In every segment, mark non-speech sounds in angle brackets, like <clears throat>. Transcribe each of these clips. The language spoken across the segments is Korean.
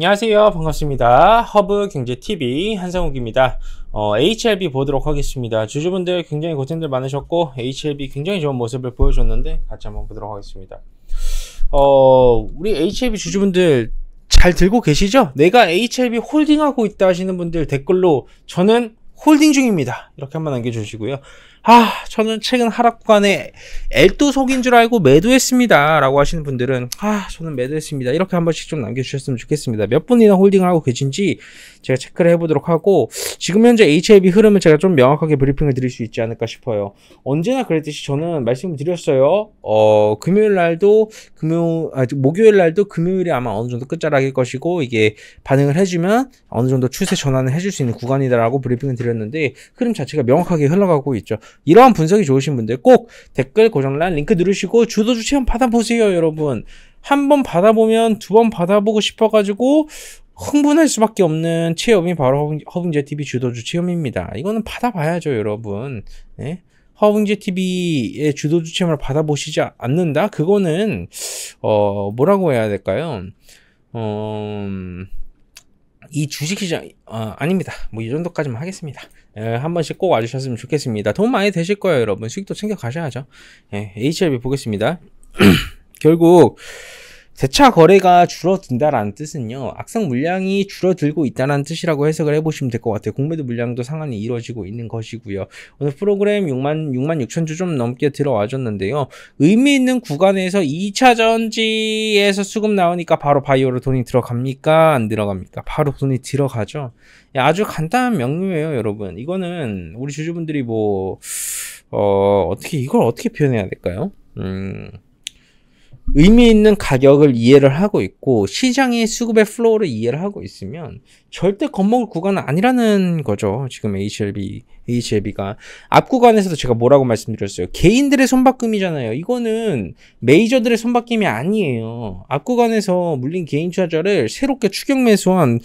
안녕하세요. 반갑습니다. 허브 경제TV 한상욱입니다. 어, HLB 보도록 하겠습니다. 주주분들 굉장히 고생들 많으셨고, HLB 굉장히 좋은 모습을 보여줬는데, 같이 한번 보도록 하겠습니다. 어, 우리 HLB 주주분들 잘 들고 계시죠? 내가 HLB 홀딩하고 있다 하시는 분들 댓글로 저는 홀딩 중입니다. 이렇게 한번 남겨주시고요. 아, 저는 최근 하락 구간에 엘도 속인 줄 알고 매도했습니다. 라고 하시는 분들은, 아, 저는 매도했습니다. 이렇게 한 번씩 좀 남겨주셨으면 좋겠습니다. 몇 분이나 홀딩을 하고 계신지 제가 체크를 해보도록 하고, 지금 현재 h i v 흐름을 제가 좀 명확하게 브리핑을 드릴 수 있지 않을까 싶어요. 언제나 그랬듯이 저는 말씀을 드렸어요. 어, 금요일 날도, 금요, 아, 목요일 날도 금요일이 아마 어느 정도 끝자락일 것이고, 이게 반응을 해주면 어느 정도 추세 전환을 해줄 수 있는 구간이다라고 브리핑을 드렸는데, 흐름 자체가 명확하게 흘러가고 있죠. 이러한 분석이 좋으신 분들 꼭 댓글 고정란 링크 누르시고 주도주 체험 받아보세요 여러분 한 번 받아보면 두 번 받아보고 싶어가지고 흥분할 수밖에 없는 체험이 바로 허빙재 TV 주도주 체험입니다. 이거는 받아봐야죠, 여러분. 네? 예? 허빙재 TV의 주도주 체험을 받아보시지 않는다? 그거는 어 뭐라고 해야 될까요? 어... 음, 이 주식시장 어, 아닙니다. 뭐 이 정도까지만 하겠습니다. 에, 예, 한 번씩 꼭 와주셨으면 좋겠습니다. 돈 많이 되실 거예요, 여러분. 수익도 챙겨 가셔야죠. 예, h r b 보겠습니다. <clears throat> 결국 세차 거래가 줄어든다라는 뜻은요. 악성 물량이 줄어들고 있다는 뜻이라고 해석을 해보시면 될 것 같아요. 공매도 물량도 상한이 이루어지고 있는 것이고요. 오늘 프로그램 6만, 6만 6천 주 좀 넘게 들어와줬는데요. 의미 있는 구간에서 2차 전지에서 수급 나오니까 바로 바이오로 돈이 들어갑니까? 안 들어갑니까? 바로 돈이 들어가죠. 아주 간단한 명료예요, 여러분. 이거는 우리 주주분들이 뭐, 어, 어떻게, 이걸 어떻게 표현해야 될까요? 음. 의미 있는 가격을 이해를 하고 있고 시장의 수급의 플로우를 이해를 하고 있으면 절대 겁먹을 구간은 아니라는 거죠. 지금 HLB, HLB가 앞 구간에서도 제가 뭐라고 말씀드렸어요. 개인들의 손바꿈이잖아요 이거는 메이저들의 손바뀜이 아니에요. 앞 구간에서 물린 개인 투자자를 새롭게 추격 매수한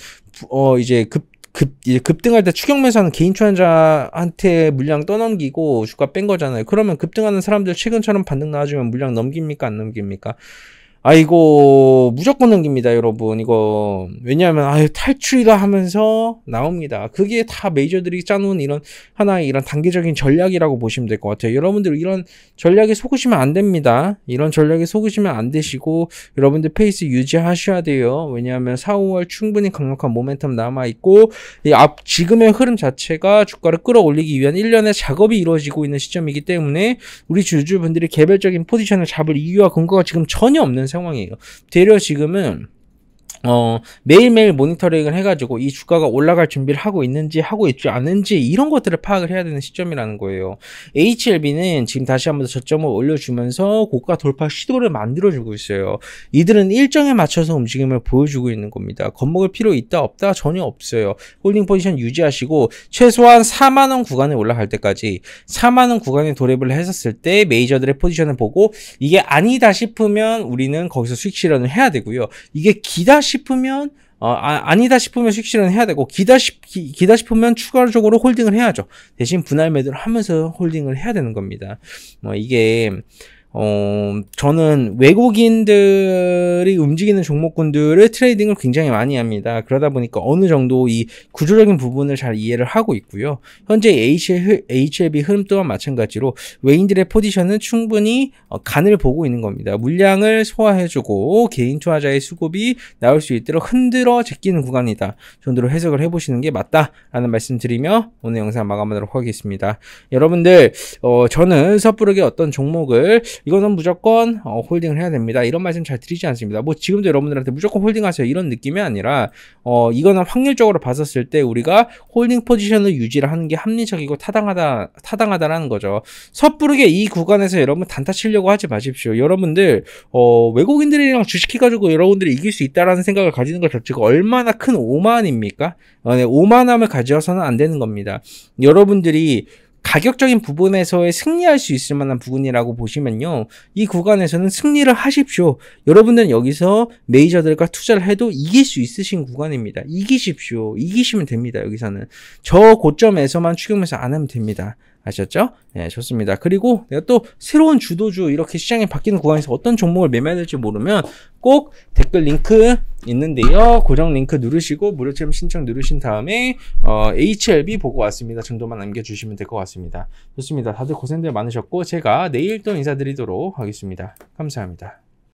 어 이제 급 급, 이제 급등할 때 추경매수하는 개인 투자자한테 물량 떠넘기고 주가 뺀 거잖아요. 그러면 급등하는 사람들 최근처럼 반등 나와주면 물량 넘깁니까? 안 넘깁니까? 아 이거 무조건 넘깁니다 여러분 이거 왜냐하면 아탈출이라 하면서 나옵니다 그게 다 메이저들이 짜놓은 이런 하나의 이런 단계적인 전략이라고 보시면 될 것 같아요 여러분들 이런 전략에 속으시면 안 됩니다 이런 전략에 속으시면 안 되시고 여러분들 페이스 유지하셔야 돼요 왜냐하면 4, 5월 충분히 강력한 모멘텀 남아있고 이 앞 지금의 흐름 자체가 주가를 끌어올리기 위한 1년의 작업이 이루어지고 있는 시점이기 때문에 우리 주주분들이 개별적인 포지션을 잡을 이유와 근거가 지금 전혀 없는 상황이에요. 되려 지금은 어, 매일매일 모니터링을 해가지고 이 주가가 올라갈 준비를 하고 있는지 하고 있지 않은지 이런 것들을 파악을 해야 되는 시점이라는 거예요. HLB는 지금 다시 한번 저점을 올려주면서 고가 돌파 시도를 만들어주고 있어요. 이들은 일정에 맞춰서 움직임을 보여주고 있는 겁니다. 겁먹을 필요 있다 없다 전혀 없어요. 홀딩 포지션 유지하시고 최소한 4만원 구간에 올라갈 때까지 4만원 구간에 돌입을 했었을 때 메이저들의 포지션을 보고 이게 아니다 싶으면 우리는 거기서 수익 실현을 해야 되고요. 이게 기다 시 싶으면 어, 아, 니다 싶으면 식실은 해야 되고 기다 싶 기, 다 싶으면 추가적으로 홀딩을 해야죠. 대신 분할 매도를 하면서 홀딩을 해야 되는 겁니다. 뭐 이게 어, 저는 외국인들이 움직이는 종목군들을 트레이딩을 굉장히 많이 합니다. 그러다 보니까 어느 정도 이 구조적인 부분을 잘 이해를 하고 있고요. 현재 HLB 흐름 또한 마찬가지로 외인들의 포지션은 충분히 어, 간을 보고 있는 겁니다. 물량을 소화해주고 개인 투자자의 수급이 나올 수 있도록 흔들어 제끼는 구간이다. 정도로 해석을 해보시는 게 맞다라는 말씀드리며 오늘 영상 마감하도록 하겠습니다. 여러분들, 어, 저는 섣부르게 어떤 종목을 이거는 무조건 어, 홀딩을 해야 됩니다. 이런 말씀 잘 드리지 않습니다. 뭐 지금도 여러분들한테 무조건 홀딩하세요. 이런 느낌이 아니라 어, 이거는 확률적으로 봤었을 때 우리가 홀딩 포지션을 유지를 하는 게 합리적이고 타당하다 타당하다라는 거죠. 섣부르게 이 구간에서 여러분 단타 치려고 하지 마십시오. 여러분들 어, 외국인들이랑 주식 해가지고 여러분들이 이길 수 있다라는 생각을 가지는 것 자체가 얼마나 큰 오만입니까? 어, 네, 오만함을 가져서는 안 되는 겁니다. 여러분들이 가격적인 부분에서의 승리할 수 있을 만한 부분이라고 보시면요. 이 구간에서는 승리를 하십시오. 여러분들은 여기서 메이저들과 투자를 해도 이길 수 있으신 구간입니다. 이기십시오. 이기시면 됩니다. 여기서는. 저 고점에서만 추격매수 안 하면 됩니다. 아셨죠? 네, 좋습니다. 그리고 내가 또 새로운 주도주 이렇게 시장이 바뀌는 구간에서 어떤 종목을 매매해야 될지 모르면 꼭 댓글 링크 있는데요. 고정 링크 누르시고 무료 체험 신청 누르신 다음에 어, HLB 보고 왔습니다 정도만 남겨주시면 될 것 같습니다. 좋습니다. 다들 고생들 많으셨고 제가 내일 또 인사드리도록 하겠습니다. 감사합니다.